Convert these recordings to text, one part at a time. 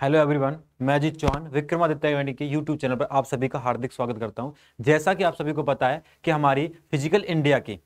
Hello everyone मैं अजीत चौहान विक्रमादित्य यानी के यूट्यूब चैनल पर आप सभी का हार्दिक स्वागत करता हूं जैसा कि आप सभी को पता है कि हमारी फिजिकल इंडिया की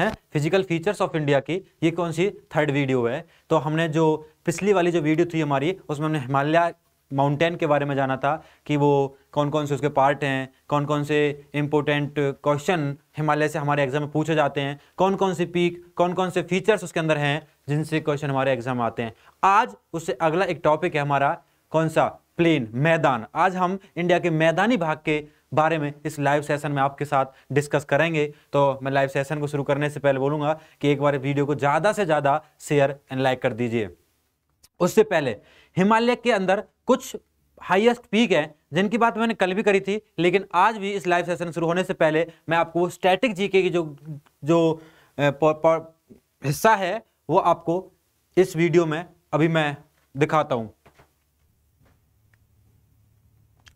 है फिजिकल फीचर्स ऑफ इंडिया की ये कौन सी थर्ड वीडियो है तो हमने जो पिछली वाली जो वीडियो थी हमारी उसमें हमने हिमालय माउंटेन के बारे में जाना था कि वो कौन कौन से उसके पार्ट हैं कौन कौन से इम्पोर्टेंट क्वेश्चन हिमालय से हमारे एग्जाम में पूछे जाते हैं कौन कौन से पीक कौन कौन से फीचर्स उसके अंदर हैं जिनसे क्वेश्चन हमारे एग्जाम आते हैं आज उससे अगला एक टॉपिक है हमारा कौन सा प्लेन मैदान आज हम इंडिया के मैदानी भाग के बारे में इस लाइव सेशन में आपके साथ डिस्कस करेंगे तो मैं लाइव सेशन को शुरू करने से पहले बोलूँगा कि एक बार वीडियो को ज़्यादा से ज़्यादा शेयर एंड लाइक कर दीजिए उससे पहले हिमालय के अंदर कुछ हाईएस्ट पीक है जिनकी बात मैंने कल भी करी थी लेकिन आज भी इस लाइव सेशन शुरू होने से पहले मैं आपको स्टैटिक जीके की जो जो पौ, पौ, हिस्सा है वो आपको इस वीडियो में अभी मैं दिखाता हूं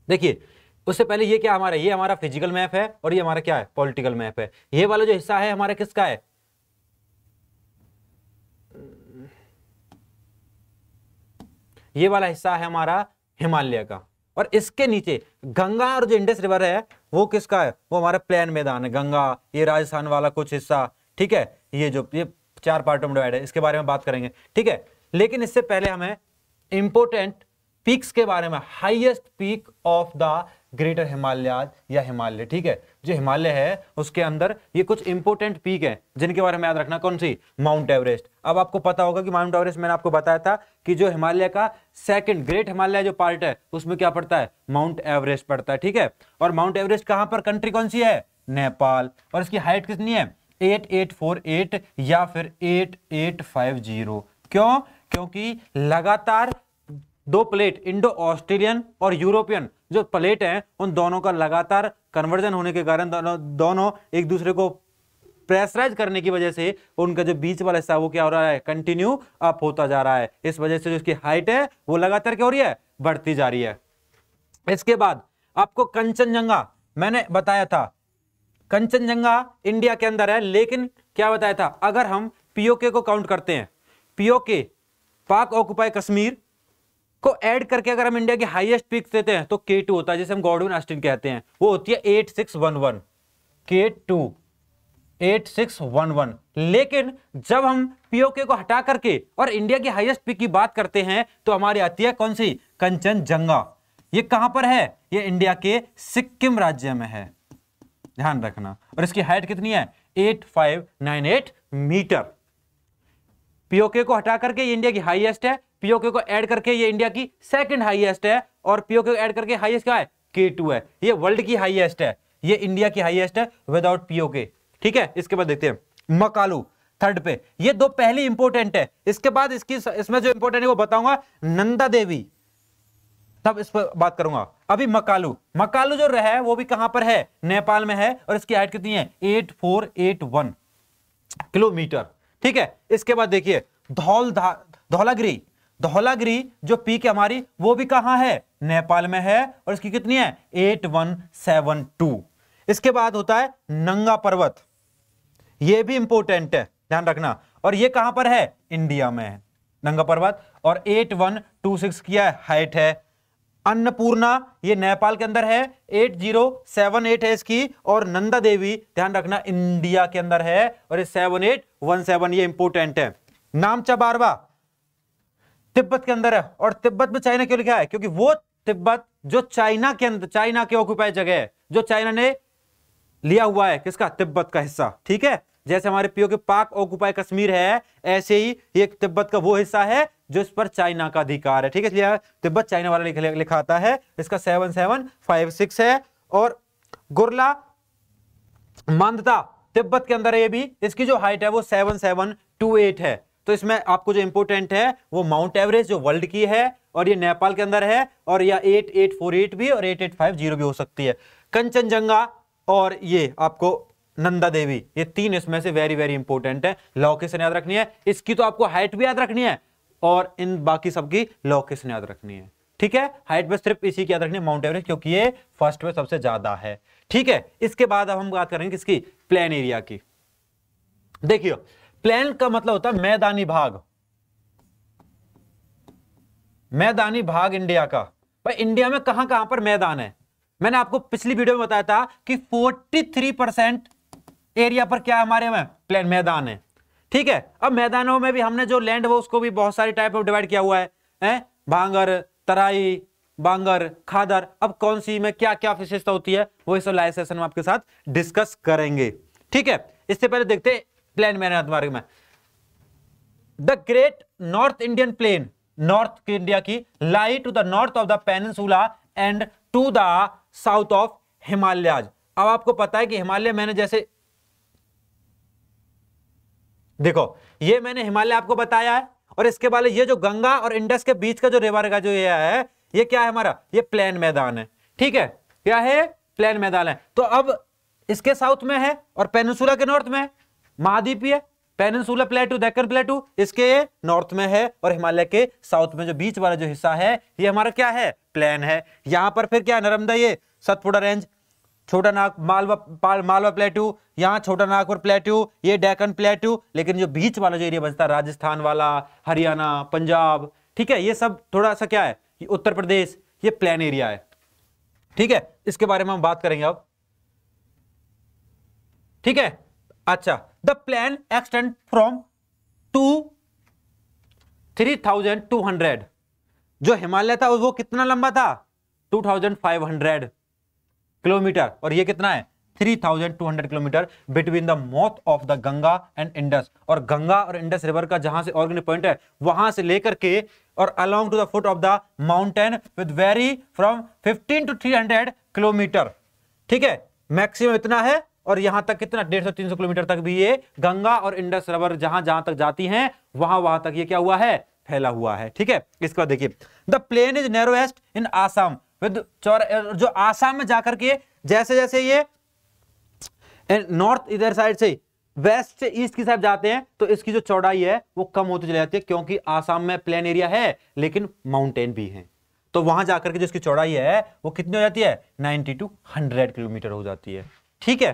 देखिए उससे पहले ये क्या हमारा ये हमारा फिजिकल मैप है और ये हमारा क्या है पॉलिटिकल मैप है ये वाला जो हिस्सा है हमारा किसका है ये वाला हिस्सा है हमारा हिमालय का और इसके नीचे गंगा और जो इंडस रिवर है वो किसका है वो हमारा प्लेन मैदान है गंगा ये राजस्थान वाला कुछ हिस्सा ठीक है ये जो ये चार पार्टों में डिवाइड है इसके बारे में बात करेंगे ठीक है लेकिन इससे पहले हमें इंपोर्टेंट पीक्स के बारे में highest peak of the greater Himalayas या हिमालय ठीक है जो हिमालय है उसके अंदर ये कुछ इंपोर्टेंट पीक हैं जिनके बारे में याद रखना कौन सी माउंट एवरेस्ट अब आपको पता होगा कि माउंट एवरेस्ट मैंने आपको बताया था कि जो हिमालय का सेकंड ग्रेट हिमालय जो पार्ट है उसमें क्या पड़ता है माउंट एवरेस्ट पड़ता है ठीक है और माउंट एवरेस्ट कहाँ पर कंट्री कौन सी है नेपाल और इसकी हाइट कितनी है एट एट फोर एट या फिर एट एट फाइव जीरो क्यों क्योंकि लगातार दो प्लेट इंडो ऑस्ट्रेलियन और यूरोपियन जो प्लेट हैं उन दोनों का लगातार कन्वर्जन होने के कारण दोनों दोनों एक दूसरे को प्रेसराइज करने की वजह से उनका जो बीच वाला हिस्सा वो क्या हो रहा है कंटिन्यू अप होता जा रहा है इस वजह से जो उसकी हाइट है वो लगातार क्या हो रही है बढ़ती जा रही है इसके बाद आपको कंचनजंगा मैंने बताया था कंचनजंगा इंडिया के अंदर है लेकिन क्या बताया था अगर हम पीओके को काउंट करते हैं पीओके पाक ऑक्युपाई कश्मीर को ऐड करके अगर हम इंडिया की हाईएस्ट पीक देते हैं तो के टू होता है जिसे हम गॉडविन आस्टिन कहते हैं वो होती है एट सिक्स वन वन के two eight six one one लेकिन जब हम पीओके को हटा करके और इंडिया की हाईएस्ट पीक की बात करते हैं तो हमारी आती है कौन सी कंचनजंगा ये कहां पर है ये इंडिया के सिक्किम राज्य में है ध्यान रखना और इसकी हाइट कितनी है eight five nine eight metre PoK को हटा करके इंडिया की हाईएस्ट है पीओके को ऐड करके ये इंडिया की सेकंड हाईएस्ट है और पीओके को ऐड करके हाईएस्ट क्या है के टू है ये वर्ल्ड की हाईएस्ट है ये इंडिया की हाईएस्ट है विदाउट पीओके ठीक है इसके बाद देखते हैं मकालू थर्ड पे ये दो पहली इंपोर्टेंट है इसके बाद इसकी इसमें जो इंपोर्टेंट है वो बताऊंगा नंदा देवी तब इस पर बात करूंगा अभी मकालू मकालू जो रहा है वो भी कहां पर है नेपाल में है और इसकी हाइट कितनी है eight four eight one kilometre ठीक है इसके बाद देखिए धौल धौलागिरी धौलागिरी जो पीक है हमारी वो भी कहां है नेपाल में है और इसकी कितनी है एट वन सेवन टू इसके बाद होता है नंगा पर्वत ये भी इंपॉर्टेंट है ध्यान रखना और ये कहां पर है इंडिया में है नंगा पर्वत और एट वन टू सिक्स की हाइट है अन्नपूर्णा ये नेपाल के अंदर है एट जीरो सेवन एट है इसकी और नंदा देवी ध्यान रखना इंडिया के अंदर है और ये सेवन एट वन सेवन ये इंपोर्टेंट है नामचा बारवा तिब्बत के अंदर है और तिब्बत में चाइना क्यों लिखा है क्योंकि वो तिब्बत जो चाइना के अंदर चाइना के ऑक्यूपाई जगह है जो चाइना ने लिया हुआ है किसका तिब्बत का हिस्सा ठीक है जैसे हमारे पीओ के पाक ऑक्यूपाई कश्मीर है ऐसे ही ये तिब्बत का वो हिस्सा है जो इस पर चाइना का अधिकार है ठीक है इसलिए तिब्बत चाइना वाला लिख, लिखा आता है इसका सेवन सेवन फाइव सिक्स है और गुरला मंदता तिब्बत के अंदर ये भी इसकी जो हाइट है वो सेवन सेवन टू एट है तो इसमें आपको जो इंपोर्टेंट है वो माउंट एवरेज जो वर्ल्ड की है और ये नेपाल के अंदर है और या एट एट फोर एट भी और एट एट फाइव जीरो भी हो सकती है कंचनजंगा और ये आपको नंदा देवी ये तीन इसमें से वेरी वेरी इंपॉर्टेंट है लोकेशन याद रखनी है इसकी तो आपको हाइट भी याद रखनी है और इन बाकी सबकी लोकेशन याद रखनी है ठीक है हाइट में सिर्फ इसी की याद रखनी है माउंट एवरेस्ट क्योंकि ये फर्स्ट में सबसे ज्यादा है ठीक है इसके बाद अब हम बात करेंगे इसकी प्लेन एरिया की देखियो प्लैन का मतलब होता है मैदानी भाग मैदानी भाग इंडिया का भाई इंडिया में कहां कहां पर मैदान है मैंने आपको पिछली वीडियो में बताया था कि 43 परसेंट एरिया पर क्या हमारे में प्लेन मैदान है ठीक है अब मैदानों में भी हमने जो लैंड वो उसको भी बहुत सारी टाइप ऑफ डिवाइड किया हुआ है हैं भांगर तराई बांगर खादर अब कौन सी में क्या क्या विशेषता होती है वो इस लाइव सेशन में आपके साथ डिस्कस करेंगे ठीक है इससे पहले देखते हैं प्लेन में मार्ग में the great north Indian plain north India की lie to the north of the पेनसूला and to the south of Himalayas अब आपको पता है कि हिमालय मैंने जैसे देखो ये मैंने हिमालय आपको बताया है और इसके बाद ये जो गंगा और इंडस के बीच का जो रिवर का जो यह है ये क्या है हमारा ये प्लेन मैदान है ठीक है क्या है प्लेन मैदान है तो अब इसके साउथ में है और पेनसूला के नॉर्थ में है महाद्वीपीय पेनसुलर प्लेटू डेक्कन प्लेटू इसके नॉर्थ में है और हिमालय के साउथ में जो बीच वाला जो हिस्सा है ये हमारा क्या है प्लेन है यहां पर फिर क्या नर्मदा ये सतपुड़ा रेंज छोटा नाग मालवा मालवा प्लेटू यहाँ छोटा नागपुर प्लेट्यू ये डेकन प्लेट्यू लेकिन जो बीच वाला जो एरिया बचता है राजस्थान वाला हरियाणा पंजाब ठीक है ये सब थोड़ा सा क्या है उत्तर प्रदेश ये प्लेन एरिया है ठीक है इसके बारे में हम बात करेंगे अब ठीक है अच्छा the plan extend from two three thousand two hundred जो हिमालय था वो कितना लंबा था two thousand five hundred kilometre और ये कितना है three thousand two hundred kilometre between the mouth of the Ganga and Indus और गंगा और इंडस रिवर का जहां से ऑर्गेनिक पॉइंट है वहां से लेकर के और along to the foot of the mountain with vary from fifteen to hundred kilometre ठीक है मैक्सिमम इतना है और यहां तक कितना डेढ़ सौ तीन सौ किलोमीटर तक भी ये गंगा और इंडस रबर जहां जहां तक जाती हैं वहां वहां तक ये क्या हुआ है फैला हुआ है ठीक है इसके बाद देखिए the plain is narrowest in Assam with जो आसाम में जाकर के जैसे जैसे ये नॉर्थ इधर साइड से वेस्ट से ईस्ट की साइड जाते हैं तो इसकी जो चौड़ाई है वो कम होती चली जाती है क्योंकि आसाम में प्लेन एरिया है लेकिन माउंटेन भी है तो वहां जाकर के जो इसकी चौड़ाई है वो कितनी हो जाती है नाइनटी टू हंड्रेड किलोमीटर हो जाती है ठीक है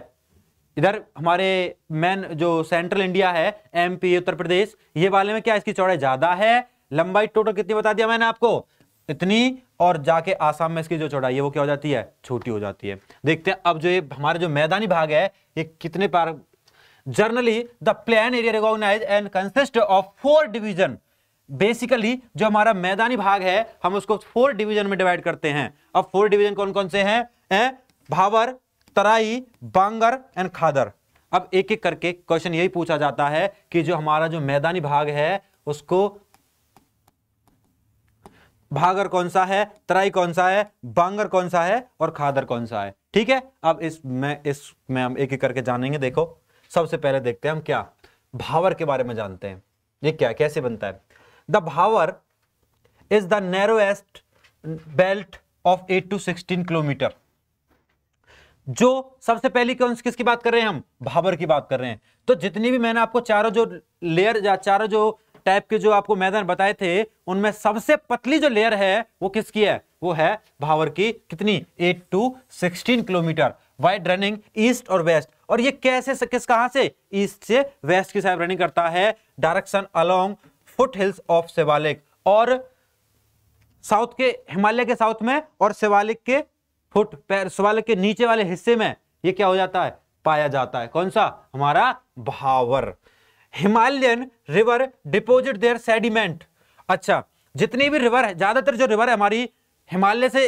इधर हमारे मेन जो सेंट्रल इंडिया है एमपी उत्तर प्रदेश ये वाले में क्या इसकी चौड़ाई ज्यादा है लंबाई टोटल कितनी बता दिया मैंने आपको इतनी और जाके आसाम में इसकी जो चौड़ाई है वो क्या हो जाती है छोटी हो जाती है देखते हैं अब जो ये हमारे जो मैदानी भाग है ये कितने पार generally the plan area recognise and consist of four division basically जो हमारा मैदानी भाग है हम उसको फोर डिवीजन में डिवाइड करते हैं अब फोर डिवीजन कौन कौन से हैं है? भावर तराई बांगर एंड खादर अब एक एक करके क्वेश्चन यही पूछा जाता है कि जो हमारा जो मैदानी भाग है उसको भागर कौन सा है तराई कौन सा है बांगर कौन सा है और खादर कौन सा है ठीक है अब इस में इस में हम एक एक करके जानेंगे देखो सबसे पहले देखते हैं हम क्या भावर के बारे में जानते हैं ये क्या कैसे बनता है the Bhabar is the narrowest belt of eight to sixteen kilometre जो सबसे पहली कौन किसकी बात कर रहे हैं हम भाबर की बात कर रहे हैं तो जितनी भी मैंने आपको चारों जो लेयर या चारों जो टाइप के जो आपको मैदान बताए थे उनमें सबसे पतली जो लेयर है वो किसकी है वो है भावर की कितनी eight to sixteen kilometre wide running east और वेस्ट और ये कैसे किस कहां से ईस्ट से वेस्ट की साइड रनिंग करता है direction along foot hills of Siwalik और साउथ के हिमालय के साउथ में और सेवालिक के फुट पैर सवाल के नीचे वाले हिस्से में ये क्या हो जाता है पाया जाता है कौन सा हमारा Bhabar Himalayan river deposit their sediment अच्छा जितनी भी रिवर है ज्यादातर जो रिवर है हमारी हिमालय से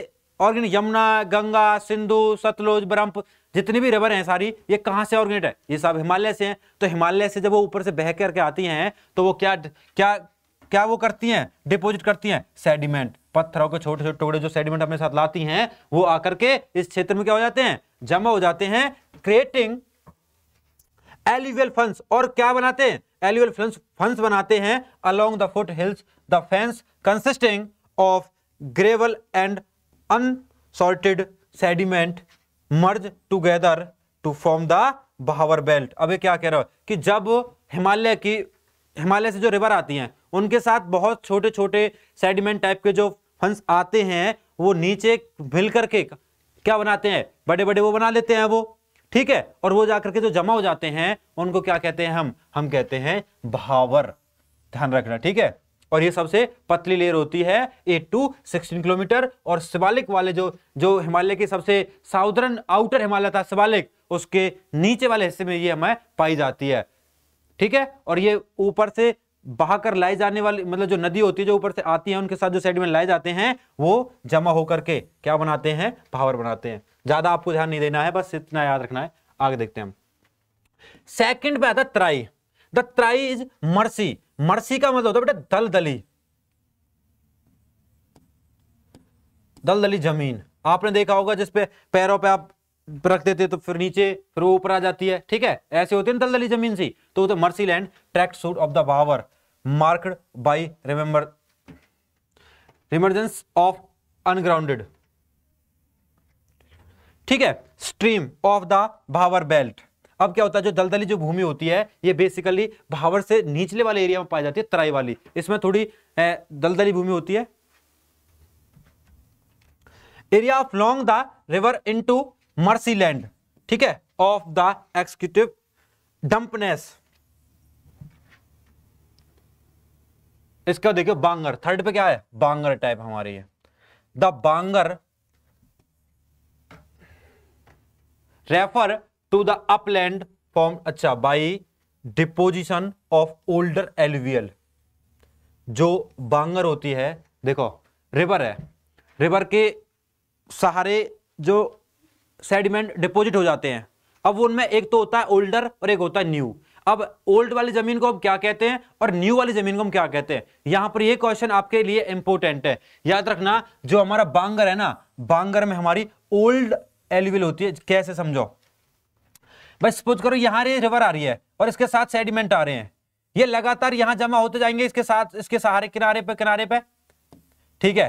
ऑर्गेनिक यमुना गंगा सिंधु सतलुज ब्रह्मपुर जितनी भी रिवर हैं सारी ये कहाँ से ऑर्गेनिक है ये सब हिमालय से हैं तो हिमालय से जब वो ऊपर से बह करके आती हैं तो वो क्या क्या क्या वो करती हैं डिपोजिट करती हैं सेडिमेंट पत्थरों के छोटे छोटे टुकड़े जो सेडिमेंट अपने साथ लाती हैं वो आकर के इस क्षेत्र में क्या हो जाते हैं जमा हो जाते हैं क्रिएटिंग एलिवियल फंस और क्या बनाते हैं एलिवेल फंस बनाते हैं along the foothills the fans consisting of gravel and unsorted sediment merge together to form the Bhabar belt अब क्या कह रहा हो कि जब हिमालय की हिमालय से जो रिवर आती हैं उनके साथ बहुत छोटे छोटे सेडिमेंट टाइप के जो फंस आते हैं वो नीचे मिल करके क्या बनाते हैं बड़े बड़े वो बना लेते हैं वो ठीक है और वो जाकर के जो जमा हो जाते हैं उनको क्या कहते हैं हम हम कहते हैं भावर ध्यान रखना ठीक है और ये सबसे पतली लेयर होती है एट टू सिक्सटीन किलोमीटर और शिवालिक वाले जो जो हिमालय के सबसे साउदर्न आउटर हिमालय था शिवालिक उसके नीचे वाले हिस्से में ये हमें पाई जाती है ठीक है और ये ऊपर से बहाकर लाए जाने वाले मतलब जो नदी होती है जो ऊपर से आती है उनके साथ जो सेडिमेंट लाए जाते हैं वो जमा होकर के क्या बनाते हैं पावर बनाते हैं ज्यादा आपको ध्यान नहीं देना है बस इतना याद रखना है आगे देखते हैं सेकेंड सेकंड पे आता है त्राई द त्राई इज मर्सी मर्सी का मतलब होता है बेटा दलदली दलदली जमीन आपने देखा होगा जिसपे पैरों पे आप रख देते तो फिर नीचे फिर वो ऊपर आ जाती है ठीक है ऐसे होते हैं दलदली जमीन सी तो marshy land tract south of the Bhabar marked by remember reemergence of underground ठीक है stream of the Bhabar belt अब क्या होता है जो दलदली जो भूमि होती है ये बेसिकली भावर से निचले वाले एरिया में पाई जाती है तराई वाली इसमें थोड़ी दलदली भूमि होती है area of long the river into marshland ठीक है ऑफ द एक्सक्यूटिव डंपनेस इसका देखियो बांगर थर्ड पे क्या है बांगर टाइप हमारी है the Bangar refer to the upland form अच्छा by deposition of older alluvial जो बांगर होती है देखो रिवर है रिवर के सहारे जो सेडिमेंट डिपोजिट हो जाते हैं अब उनमें एक तो होता है ओल्डर और एक होता है न्यू अब ओल्ड वाली जमीन को हम क्या कहते हैं और न्यू वाली जमीन को हम क्या कहते हैं यहां पर ये क्वेश्चन आपके लिए इंपॉर्टेंट है याद रखना जो हमारा बांगर है ना बांगर में हमारी ओल्ड एलिविल होती है कैसे समझो भाई सपोज करो यहां ये रिवर आ रही है और इसके साथ सेडिमेंट आ रहे हैं ये लगातार यहां जमा होते जाएंगे इसके साथ इसके सहारे किनारे पर किनारे पर ठीक है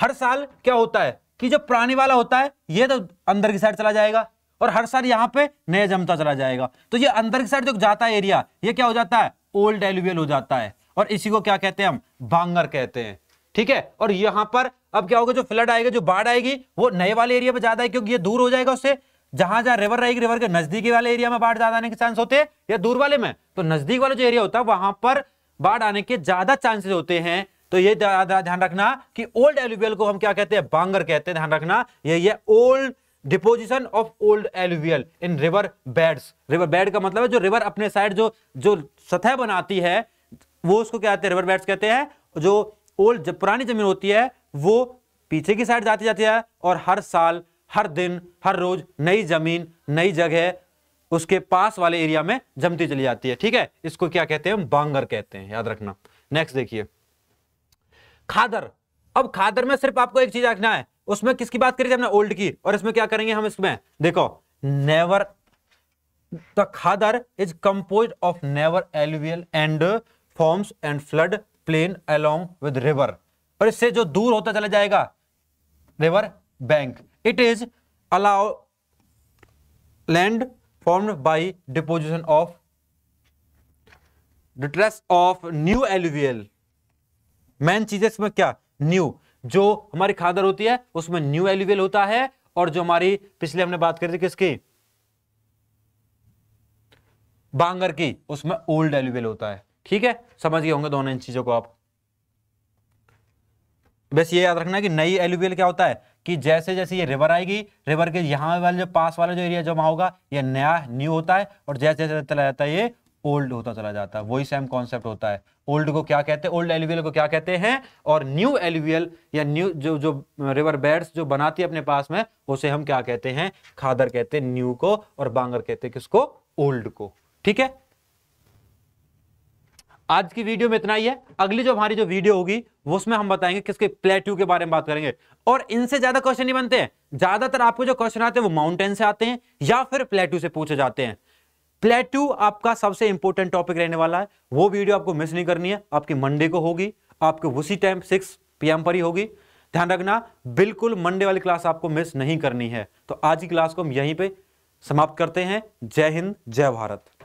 हर साल क्या होता है कि जो पुराने वाला होता है ये तो अंदर की साइड चला जाएगा और हर साल यहाँ पे नया जमता चला जाएगा तो ये अंदर की साइड जो जाता है एरिया ये क्या हो जाता है ओल्ड एलुवियल हो जाता है और इसी को क्या कहते हैं हम बांगर कहते हैं ठीक है और यहाँ पर अब क्या होगा जो फ्लड आएगा जो बाढ़ आएगी वो नए वाले एरिया में ज्यादा है क्योंकि ये दूर हो जाएगा उससे जहां जहां रिवर रहेगी रिवर के नजदीकी वाले एरिया में बाढ़ ज्यादा आने के चांस होते हैं या दूर वाले में तो नजदीक वाला जो एरिया होता है वहां पर बाढ़ आने के ज्यादा चांसेस होते हैं तो ये ध्यान रखना कि ओल्ड एलुवियल को हम क्या कहते हैं बांगर कहते हैं ध्यान रखना ये ये old deposition of old alluvial in river beds river bed का मतलब है जो रिवर अपने साइड जो जो सतह बनाती है वो उसको क्या कहते हैं रिवर बेड्स कहते हैं जो ओल्ड जब पुरानी जमीन होती है वो पीछे की साइड जाती जाती है और हर साल हर दिन हर रोज नई जमीन नई जगह उसके पास वाले एरिया में जमती चली जाती है ठीक है इसको क्या कहते हैं हम बांगर कहते हैं याद रखना नेक्स्ट देखिए खादर अब खादर में सिर्फ आपको एक चीज रखना है उसमें किसकी बात करी थी हमने ओल्ड की और इसमें क्या करेंगे हम इसमें देखो newer the Khadar is compose of newer alluvial and forms and flood plain along with river और इससे जो दूर होता चला जाएगा river bank it is a low land formed by deposition of detritus of new alluvial main चीज है इसमें क्या न्यू जो हमारी खादर होती है उसमें न्यू एल्यूवेल होता है और जो हमारी पिछले हमने बात करी थी किसकी बांगर की उसमें ओल्ड एल्यूवेल होता है ठीक है समझ गए होंगे दोनों इन चीजों को आप बस ये याद रखना कि नई एल्यूवेल क्या होता है कि जैसे जैसे ये रिवर आएगी रिवर के यहां वाले जो पास वाला जो एरिया जमा होगा ये नया न्यू होता है और जैसे जैसे चला जाता है ये ओल्ड होता चला जाता है वही सेम कॉन्सेप्ट होता है ओल्ड को क्या कहते हैं ओल्ड एलुवियल को क्या कहते हैं और न्यू एलुवियल या न्यू जो जो रिवर बेड्स जो बनाती है अपने पास में उसे हम क्या कहते हैं खादर कहते हैं न्यू को और बांगर कहते हैं किसको ओल्ड को ठीक है आज की वीडियो में इतना ही है अगली जो हमारी जो वीडियो होगी वो उसमें हम बताएंगे किसके प्लेट्यू के बारे में बात करेंगे और इनसे ज्यादा क्वेश्चन नहीं बनते हैं ज्यादातर आपको जो क्वेश्चन आते हैं वो माउंटेन से आते हैं या फिर प्लेट्यू से पूछे जाते हैं प्लेटू आपका सबसे इंपॉर्टेंट टॉपिक रहने वाला है वो वीडियो आपको मिस नहीं करनी है आपकी मंडे को होगी आपके उसी टाइम सिक्स पी पर ही होगी ध्यान रखना बिल्कुल मंडे वाली क्लास आपको मिस नहीं करनी है तो आज की क्लास को हम यहीं पर समाप्त करते हैं जय हिंद जय भारत